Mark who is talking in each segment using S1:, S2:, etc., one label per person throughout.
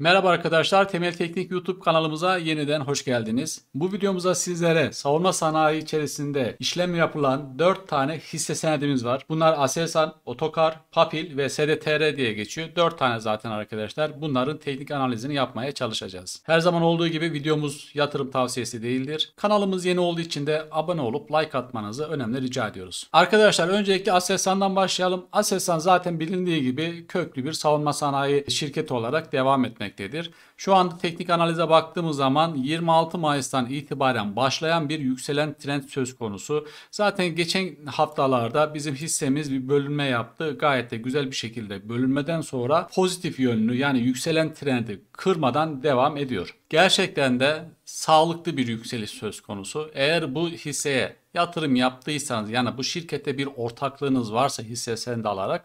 S1: Merhaba arkadaşlar, Temel Teknik YouTube kanalımıza yeniden hoş geldiniz. Bu videomuzda sizlere savunma sanayi içerisinde işlem yapılan 4 tane hisse senedimiz var. Bunlar Aselsan, Otokar, Papil ve SDTR diye geçiyor. 4 tane zaten arkadaşlar. Bunların teknik analizini yapmaya çalışacağız. Her zaman olduğu gibi videomuz yatırım tavsiyesi değildir. Kanalımız yeni olduğu için de abone olup like atmanızı önemli rica ediyoruz. Arkadaşlar öncelikle Aselsan'dan başlayalım. Aselsan zaten bilindiği gibi köklü bir savunma sanayi şirketi olarak devam etmektedir etmektedir. Şu anda teknik analize baktığımız zaman 26 Mayıs'tan itibaren başlayan bir yükselen trend söz konusu. Zaten geçen haftalarda bizim hissemiz bir bölünme yaptı. Gayet de güzel bir şekilde bölünmeden sonra pozitif yönlü yani yükselen trendi kırmadan devam ediyor. Gerçekten de sağlıklı bir yükseliş söz konusu. Eğer bu hisseye yatırım yaptıysanız yani bu şirkette bir ortaklığınız varsa hisse senedi alarak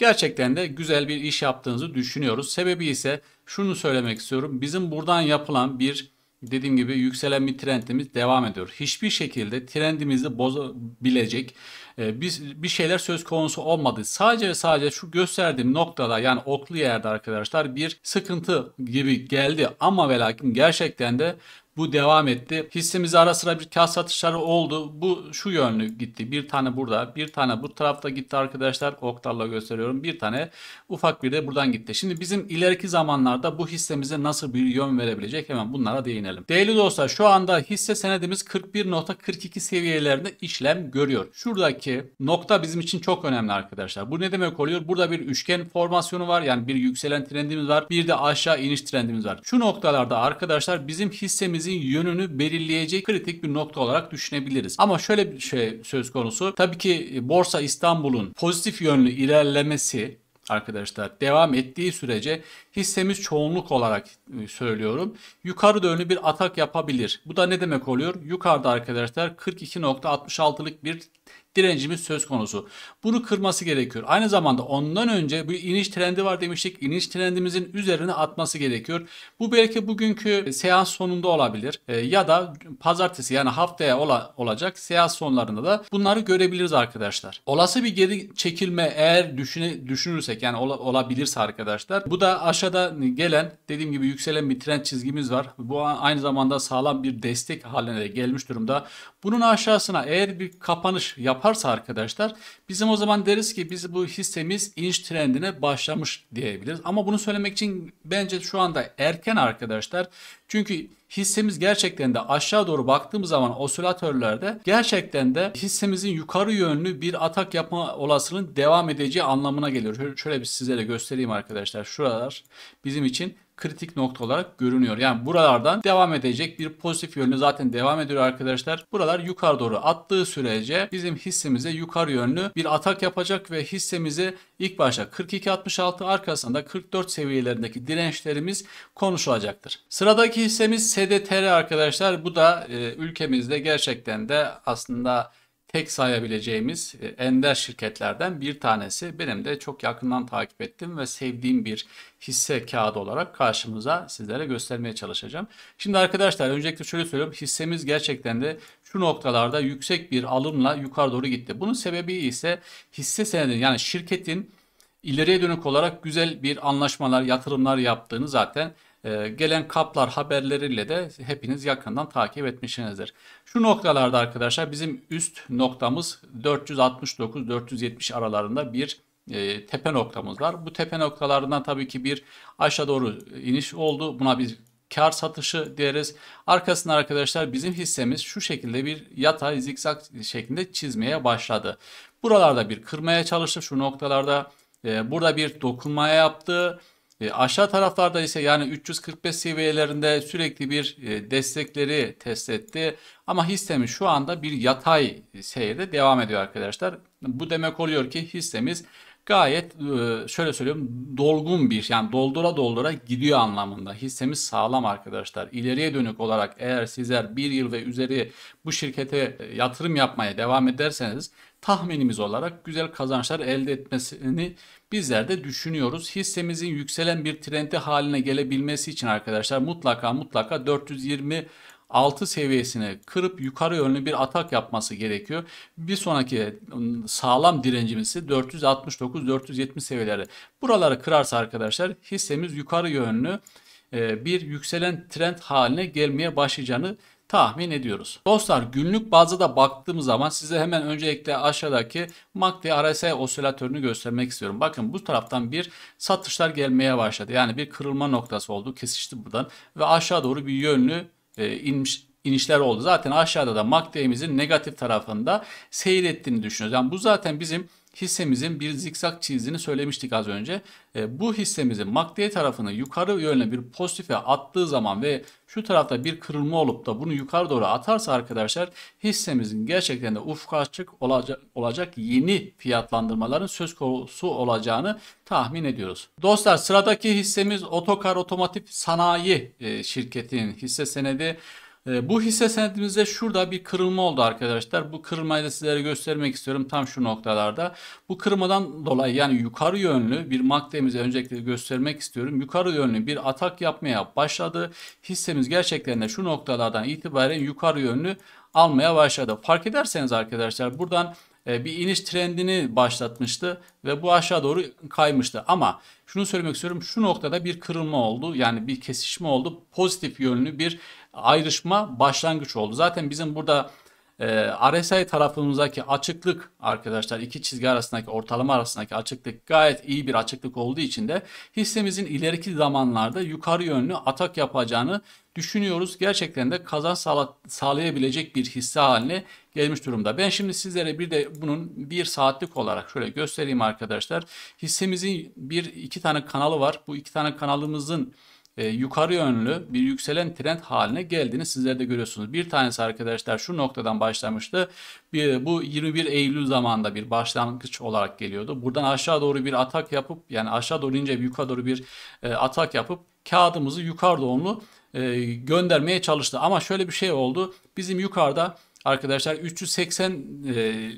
S1: Gerçekten de güzel bir iş yaptığınızı düşünüyoruz. Sebebi ise şunu söylemek istiyorum. Bizim buradan yapılan bir dediğim gibi yükselen bir trendimiz devam ediyor. Hiçbir şekilde trendimizi bozabilecek e, bir, bir şeyler söz konusu olmadı. Sadece ve sadece şu gösterdiğim noktada yani oklu yerde arkadaşlar bir sıkıntı gibi geldi ama ve lakin gerçekten de bu devam etti. Hissemiz ara sıra bir kas satışları oldu. Bu şu yönlü gitti. Bir tane burada, bir tane bu tarafta gitti arkadaşlar. Oktarla gösteriyorum. Bir tane ufak bir de buradan gitti. Şimdi bizim ileriki zamanlarda bu hissemize nasıl bir yön verebilecek hemen bunlara değinelim. Değerli dostlar şu anda hisse senedimiz 41.42 seviyelerinde işlem görüyor. Şuradaki nokta bizim için çok önemli arkadaşlar. Bu ne demek oluyor? Burada bir üçgen formasyonu var. Yani bir yükselen trendimiz var. Bir de aşağı iniş trendimiz var. Şu noktalarda arkadaşlar bizim hissemizi ülkemizin yönünü belirleyecek kritik bir nokta olarak düşünebiliriz. Ama şöyle bir şey söz konusu. Tabii ki e, Borsa İstanbul'un pozitif yönlü ilerlemesi arkadaşlar devam ettiği sürece hissemiz çoğunluk olarak e, söylüyorum yukarı dönü bir atak yapabilir. Bu da ne demek oluyor? Yukarıda arkadaşlar 42.66'lık bir direncimiz söz konusu. Bunu kırması gerekiyor. Aynı zamanda ondan önce bir iniş trendi var demiştik. İniş trendimizin üzerine atması gerekiyor. Bu belki bugünkü seans sonunda olabilir e, ya da pazartesi yani haftaya olacak seans sonlarında da bunları görebiliriz arkadaşlar. Olası bir geri çekilme eğer düşünürsek yani olabilirse arkadaşlar. Bu da aşağıda gelen dediğim gibi yükselen bir trend çizgimiz var. Bu aynı zamanda sağlam bir destek haline gelmiş durumda. Bunun aşağısına eğer bir kapanış yaparsa arkadaşlar bizim o zaman deriz ki biz bu hissemiz inç trendine başlamış diyebiliriz. Ama bunu söylemek için bence şu anda erken arkadaşlar. Çünkü hissemiz gerçekten de aşağı doğru baktığımız zaman osilatörlerde gerçekten de hissemizin yukarı yönlü bir atak yapma olasılığının devam edeceği anlamına geliyor. Şöyle bir sizlere göstereyim arkadaşlar. Şuralar bizim için kritik nokta olarak görünüyor. Yani buralardan devam edecek bir pozitif yönlü zaten devam ediyor arkadaşlar. Buralar yukarı doğru attığı sürece bizim hissemize yukarı yönlü bir atak yapacak ve hissemizi ilk başta 42.66 arkasında 44 seviyelerindeki dirençlerimiz konuşulacaktır. Sıradaki hissemiz SDTR arkadaşlar. Bu da e, ülkemizde gerçekten de aslında tek sayabileceğimiz e, ender şirketlerden bir tanesi. Benim de çok yakından takip ettiğim ve sevdiğim bir hisse kağıdı olarak karşımıza sizlere göstermeye çalışacağım. Şimdi arkadaşlar öncelikle şöyle söylüyorum. Hissemiz gerçekten de şu noktalarda yüksek bir alımla yukarı doğru gitti. Bunun sebebi ise hisse senedi yani şirketin ileriye dönük olarak güzel bir anlaşmalar, yatırımlar yaptığını zaten e, gelen kaplar haberleriyle de hepiniz yakından takip etmişsinizdir. Şu noktalarda arkadaşlar bizim üst noktamız 469-470 aralarında bir e, tepe noktamız var. Bu tepe noktalarından tabii ki bir aşağı doğru iniş oldu. Buna biz kar satışı deriz. Arkasında arkadaşlar bizim hissemiz şu şekilde bir yatay zikzak şeklinde çizmeye başladı. Buralarda bir kırmaya çalıştı. Şu noktalarda e, burada bir dokunmaya yaptı. E, aşağı taraflarda ise yani 345 seviyelerinde sürekli bir e, destekleri test etti. Ama hissemiz şu anda bir yatay e, seyirde devam ediyor arkadaşlar. Bu demek oluyor ki hissemiz gayet e, şöyle söyleyeyim dolgun bir yani doldura doldura gidiyor anlamında. Hissemiz sağlam arkadaşlar. İleriye dönük olarak eğer sizler bir yıl ve üzeri bu şirkete e, yatırım yapmaya devam ederseniz tahminimiz olarak güzel kazançlar elde etmesini bizler de düşünüyoruz. Hissemizin yükselen bir trendi haline gelebilmesi için arkadaşlar mutlaka mutlaka 420 6 seviyesini kırıp yukarı yönlü bir atak yapması gerekiyor. Bir sonraki ıı, sağlam direncimiz ise 469-470 seviyeleri. Buraları kırarsa arkadaşlar hissemiz yukarı yönlü bir yükselen trend haline gelmeye başlayacağını tahmin ediyoruz. Dostlar günlük bazda baktığımız zaman size hemen öncelikle aşağıdaki MACD RSI osilatörünü göstermek istiyorum. Bakın bu taraftan bir satışlar gelmeye başladı. Yani bir kırılma noktası oldu. Kesişti buradan ve aşağı doğru bir yönlü e, inmiş, inişler oldu. Zaten aşağıda da MACD'imizin negatif tarafında seyrettiğini düşünüyoruz. Yani bu zaten bizim hissemizin bir zikzak çizdiğini söylemiştik az önce. E, bu hissemizin MACD tarafını yukarı yönlü bir pozitife attığı zaman ve şu tarafta bir kırılma olup da bunu yukarı doğru atarsa arkadaşlar hissemizin gerçekten de ufka açık olacak, olacak yeni fiyatlandırmaların söz konusu olacağını tahmin ediyoruz. Dostlar sıradaki hissemiz Otokar Otomotiv Sanayi e, şirketinin hisse senedi. Ee, bu hisse senedimizde şurada bir kırılma oldu arkadaşlar. Bu kırılmayı da sizlere göstermek istiyorum tam şu noktalarda. Bu kırılmadan dolayı yani yukarı yönlü bir makdemizi öncelikle göstermek istiyorum. Yukarı yönlü bir atak yapmaya başladı. Hissemiz gerçekten de şu noktalardan itibaren yukarı yönlü almaya başladı. Fark ederseniz arkadaşlar buradan e, bir iniş trendini başlatmıştı ve bu aşağı doğru kaymıştı. Ama şunu söylemek istiyorum şu noktada bir kırılma oldu yani bir kesişme oldu pozitif yönlü bir ayrışma başlangıç oldu. Zaten bizim burada e, RSI tarafımızdaki açıklık arkadaşlar iki çizgi arasındaki ortalama arasındaki açıklık gayet iyi bir açıklık olduğu için de hissemizin ileriki zamanlarda yukarı yönlü atak yapacağını düşünüyoruz. Gerçekten de kazan sağla, sağlayabilecek bir hisse haline gelmiş durumda. Ben şimdi sizlere bir de bunun bir saatlik olarak şöyle göstereyim arkadaşlar. Hissemizin bir iki tane kanalı var. Bu iki tane kanalımızın e, yukarı yönlü bir yükselen trend haline geldiğini sizler de görüyorsunuz. Bir tanesi arkadaşlar şu noktadan başlamıştı. Bir, bu 21 Eylül zamanında bir başlangıç olarak geliyordu. Buradan aşağı doğru bir atak yapıp yani aşağı doğru ince yukarı doğru bir e, atak yapıp kağıdımızı yukarı doğumlu e, göndermeye çalıştı. Ama şöyle bir şey oldu. Bizim yukarıda arkadaşlar 380 e,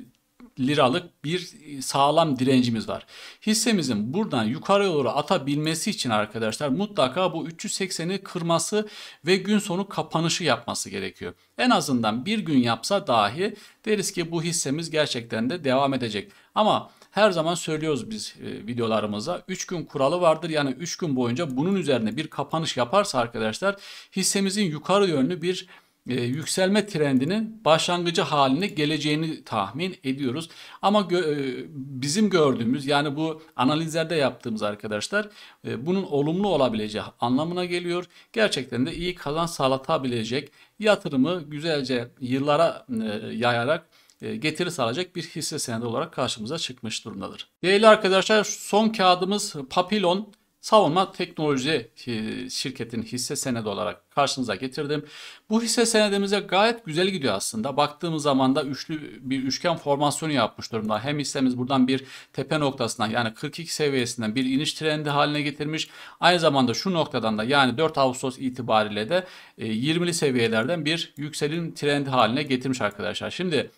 S1: liralık bir sağlam direncimiz var. Hissemizin buradan yukarı doğru atabilmesi için arkadaşlar mutlaka bu 380'i kırması ve gün sonu kapanışı yapması gerekiyor. En azından bir gün yapsa dahi deriz ki bu hissemiz gerçekten de devam edecek. Ama her zaman söylüyoruz biz e, videolarımıza 3 gün kuralı vardır. Yani 3 gün boyunca bunun üzerine bir kapanış yaparsa arkadaşlar hissemizin yukarı yönlü bir e, yükselme trendinin başlangıcı haline geleceğini tahmin ediyoruz. Ama gö- e, bizim gördüğümüz yani bu analizlerde yaptığımız arkadaşlar e, bunun olumlu olabileceği anlamına geliyor. Gerçekten de iyi kazanç sağlatabilecek yatırımı güzelce yıllara e, yayarak e, getiri sağlayacak bir hisse senedi olarak karşımıza çıkmış durumdadır. Değerli arkadaşlar son kağıdımız Papillon savunma teknoloji e, şirketinin hisse senedi olarak karşınıza getirdim. Bu hisse senedimize gayet güzel gidiyor aslında. Baktığımız zaman da üçlü bir üçgen formasyonu yapmış durumda. Hem hissemiz buradan bir tepe noktasından yani 42 seviyesinden bir iniş trendi haline getirmiş. Aynı zamanda şu noktadan da yani 4 Ağustos itibariyle de 20'li e, seviyelerden bir yükselin trendi haline getirmiş arkadaşlar. Şimdi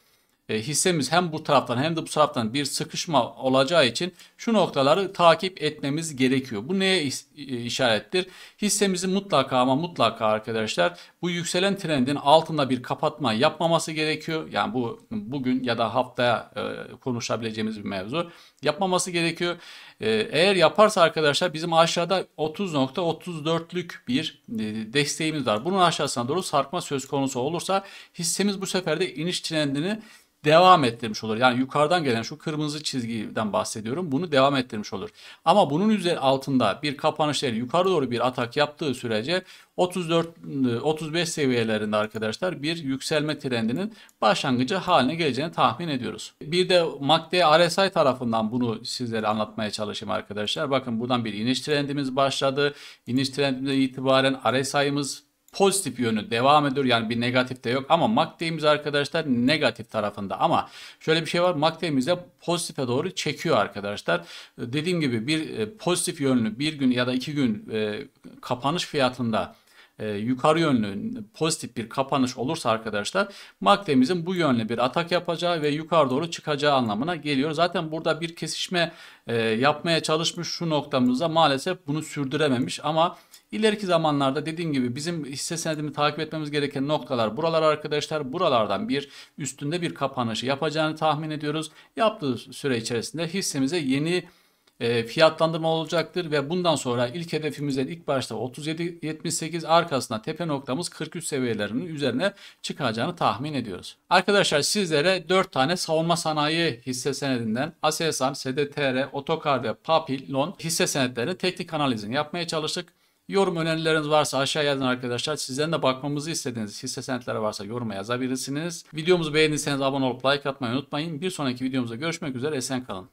S1: e, hissemiz hem bu taraftan hem de bu taraftan bir sıkışma olacağı için şu noktaları takip etmemiz gerekiyor. Bu neye e, işarettir? Hissemizin mutlaka ama mutlaka arkadaşlar bu yükselen trendin altında bir kapatma yapmaması gerekiyor. Yani bu bugün ya da haftaya e, konuşabileceğimiz bir mevzu. Yapmaması gerekiyor. E, eğer yaparsa arkadaşlar bizim aşağıda 30.34'lük bir e, desteğimiz var. Bunun aşağısına doğru sarkma söz konusu olursa hissemiz bu sefer de iniş trendini devam ettirmiş olur. Yani yukarıdan gelen şu kırmızı çizgiden bahsediyorum. Bunu devam ettirmiş olur. Ama bunun üzeri altında bir kapanış değil yukarı doğru bir atak yaptığı sürece 34 35 ıı, seviyelerinde arkadaşlar bir yükselme trendinin başlangıcı haline geleceğini tahmin ediyoruz. Bir de MACD RSI tarafından bunu sizlere anlatmaya çalışayım arkadaşlar. Bakın buradan bir iniş trendimiz başladı. İniş trendinden itibaren RSI'miz pozitif yönü devam ediyor. Yani bir negatif de yok ama MACD'imiz arkadaşlar negatif tarafında ama şöyle bir şey var MACD'imiz de pozitife doğru çekiyor arkadaşlar. Dediğim gibi bir e, pozitif yönlü bir gün ya da iki gün e, kapanış fiyatında e, yukarı yönlü pozitif bir kapanış olursa arkadaşlar MACD'mizin bu yönlü bir atak yapacağı ve yukarı doğru çıkacağı anlamına geliyor. Zaten burada bir kesişme e, yapmaya çalışmış şu noktamızda maalesef bunu sürdürememiş ama İleriki zamanlarda dediğim gibi bizim hisse senedini takip etmemiz gereken noktalar buralar arkadaşlar. Buralardan bir üstünde bir kapanışı yapacağını tahmin ediyoruz. Yaptığı süre içerisinde hissemize yeni e, fiyatlandırma olacaktır ve bundan sonra ilk hedefimize ilk başta 37.78 arkasına tepe noktamız 43 seviyelerinin üzerine çıkacağını tahmin ediyoruz. Arkadaşlar sizlere 4 tane savunma sanayi hisse senedinden ASELSAN, SDTR, Otokar ve Papillon hisse senetlerini teknik analizini yapmaya çalıştık. Yorum önerileriniz varsa aşağı yazın arkadaşlar. Sizden de bakmamızı istediğiniz hisse senetleri varsa yoruma yazabilirsiniz. Videomuzu beğendiyseniz abone olup like atmayı unutmayın. Bir sonraki videomuzda görüşmek üzere. Esen kalın.